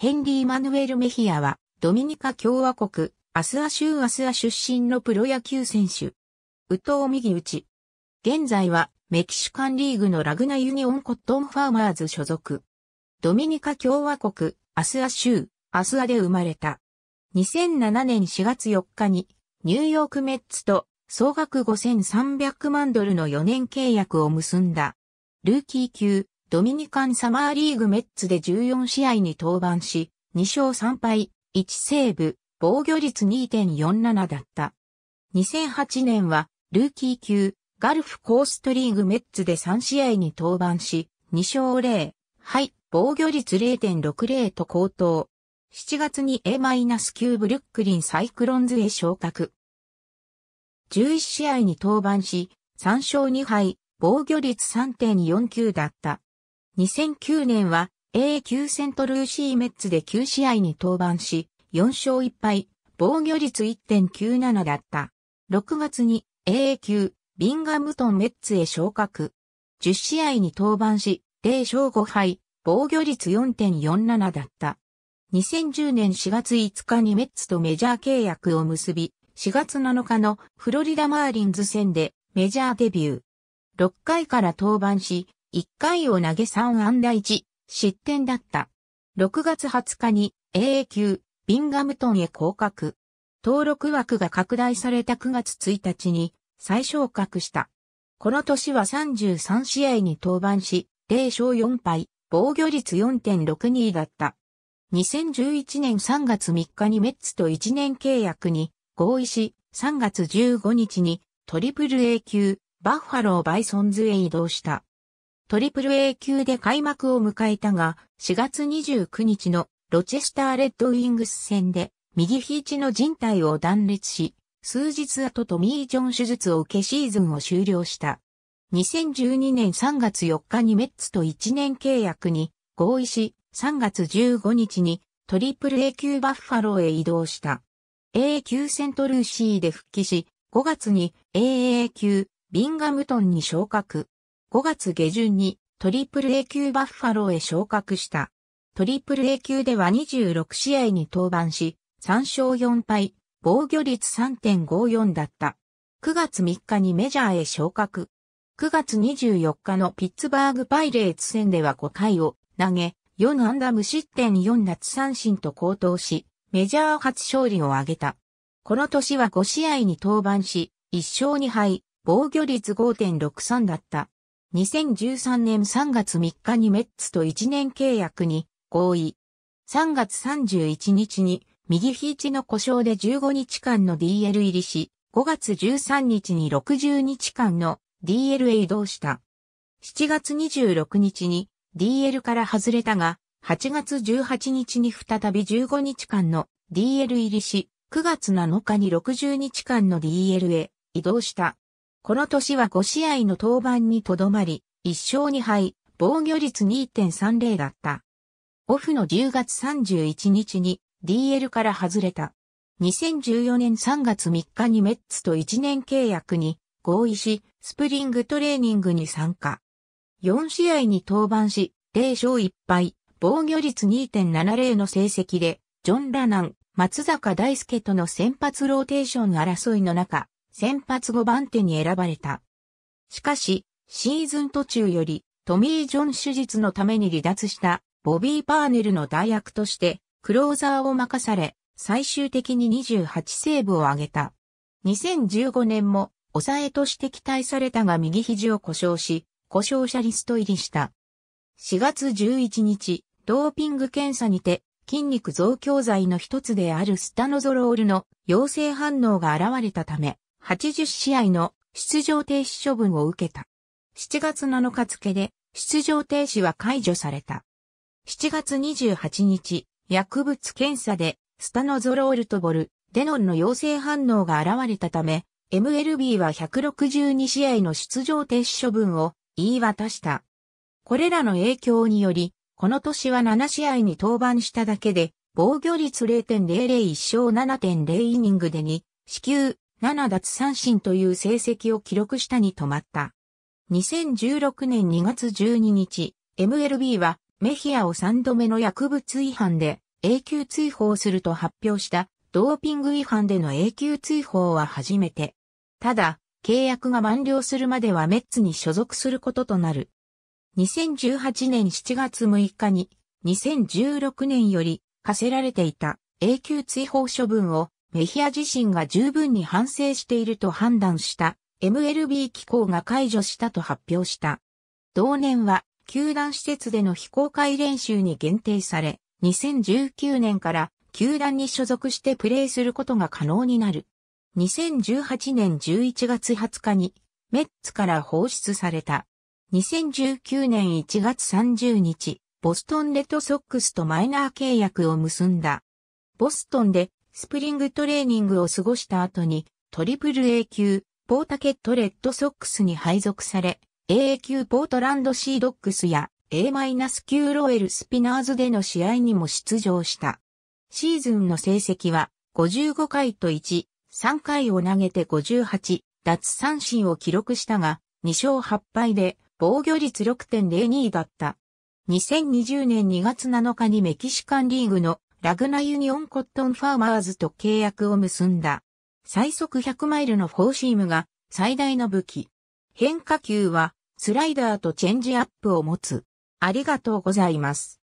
ヘンリー・マヌエル・メヒアは、ドミニカ共和国、アスア州アスア出身のプロ野球選手。ウトウ右打ち。現在は、メキシカンリーグのラグナユニオンコットンファーマーズ所属。ドミニカ共和国、アスア州、アスアで生まれた。2007年4月4日に、ニューヨークメッツと総額5300万ドルの4年契約を結んだ。ルーキー級、ドミニカンサマーリーグメッツで14試合に登板し、2勝3敗、1セーブ、防御率2.47だった。2008年は、ルーキー級、ガルフコーストリーグメッツで3試合に登板し、2勝0、敗、防御率0.60と高騰。7月に A-9 ブルックリンサイクロンズへ昇格。11試合に登板し、3勝2敗、防御率3.49だった。2009年は A 級セントルーシーメッツで9試合に登板し、4勝1敗、防御率1.97だった。6月に A 級ビンガムトンメッツへ昇格。10試合に登板し、0勝5敗、防御率4.47だった。2010年4月5日にメッツとメジャー契約を結び、4月7日のフロリダマーリンズ戦でメジャーデビュー。6回から登板し、1回を投げ3安打1、失点だった。6月20日に AA 級、ビンガムトンへ降格。登録枠が拡大された9月1日に再昇格した。この年は33試合に登板し、0勝4敗、防御率4.62だった。2011年3月3日にメッツと1年契約に合意し、3月15日にトリプル A 級バッファローバイソンズへ移動した。トリプル A 級で開幕を迎えたが、4月29日のロチェスターレッドウィングス戦で右肘の人帯を断裂し、数日後とミー・ジョン手術を受けシーズンを終了した。2012年3月4日にメッツと1年契約に合意し、3月15日にトリプル A 級バッファローへ移動した。A 級セントルーシーで復帰し、5月に AA 級ビンガムトンに昇格。5月下旬にトリプル A 級バッファローへ昇格した。トリプル A 級では26試合に登板し、3勝4敗、防御率3.54だった。9月3日にメジャーへ昇格。9月24日のピッツバーグパイレーツ戦では5回を投げ、4安打無失点4奪三振と高騰し、メジャー初勝利を挙げた。この年は5試合に登板し、1勝2敗、防御率5.63だった。2013年3月3日にメッツと1年契約に合意。3月31日に右ひいちの故障で15日間の DL 入りし、5月13日に60日間の DL へ移動した。7月26日に DL から外れたが、8月18日に再び15日間の DL 入りし、9月7日に60日間の DL へ移動した。この年は5試合の登板にとどまり、1勝2敗、防御率2.30だった。オフの10月31日に DL から外れた。2014年3月3日にメッツと1年契約に合意し、スプリングトレーニングに参加。4試合に登板し、0勝1敗、防御率2.70の成績で、ジョン・ラナン、松坂大輔との先発ローテーション争いの中、先発5番手に選ばれた。しかし、シーズン途中よりトミー・ジョン手術のために離脱したボビー・パーネルの代役としてクローザーを任され、最終的に28セーブを挙げた。2015年も抑えとして期待されたが右肘を故障し、故障者リスト入りした。4月11日、ドーピング検査にて筋肉増強剤の一つであるスタノゾロールの陽性反応が現れたため、80試合の出場停止処分を受けた。7月7日付で出場停止は解除された。7月28日、薬物検査でスタノゾロールとボル、デノンの陽性反応が現れたため、MLB は162試合の出場停止処分を言い渡した。これらの影響により、この年は7試合に登板しただけで、防御率0.001勝7.0イニングでに、死球、7奪三振という成績を記録したに止まった。2016年2月12日、MLB はメヒアを3度目の薬物違反で永久追放すると発表したドーピング違反での永久追放は初めて。ただ、契約が満了するまではメッツに所属することとなる。2018年7月6日に2016年より課せられていた永久追放処分をメヒア自身が十分に反省していると判断した MLB 機構が解除したと発表した。同年は球団施設での非公開練習に限定され、2019年から球団に所属してプレーすることが可能になる。2018年11月20日にメッツから放出された。2019年1月30日、ボストンレッドソックスとマイナー契約を結んだ。ボストンでスプリングトレーニングを過ごした後に、トリプル A 級、ポータケットレッドソックスに配属され、a 級ポートランドシードックスや A- 級ロエルスピナーズでの試合にも出場した。シーズンの成績は55回と1、3回を投げて58、奪三振を記録したが、2勝8敗で防御率6.02だった。2020年2月7日にメキシカンリーグのラグナユニオンコットンファーマーズと契約を結んだ。最速100マイルのフォーシームが最大の武器。変化球はスライダーとチェンジアップを持つ。ありがとうございます。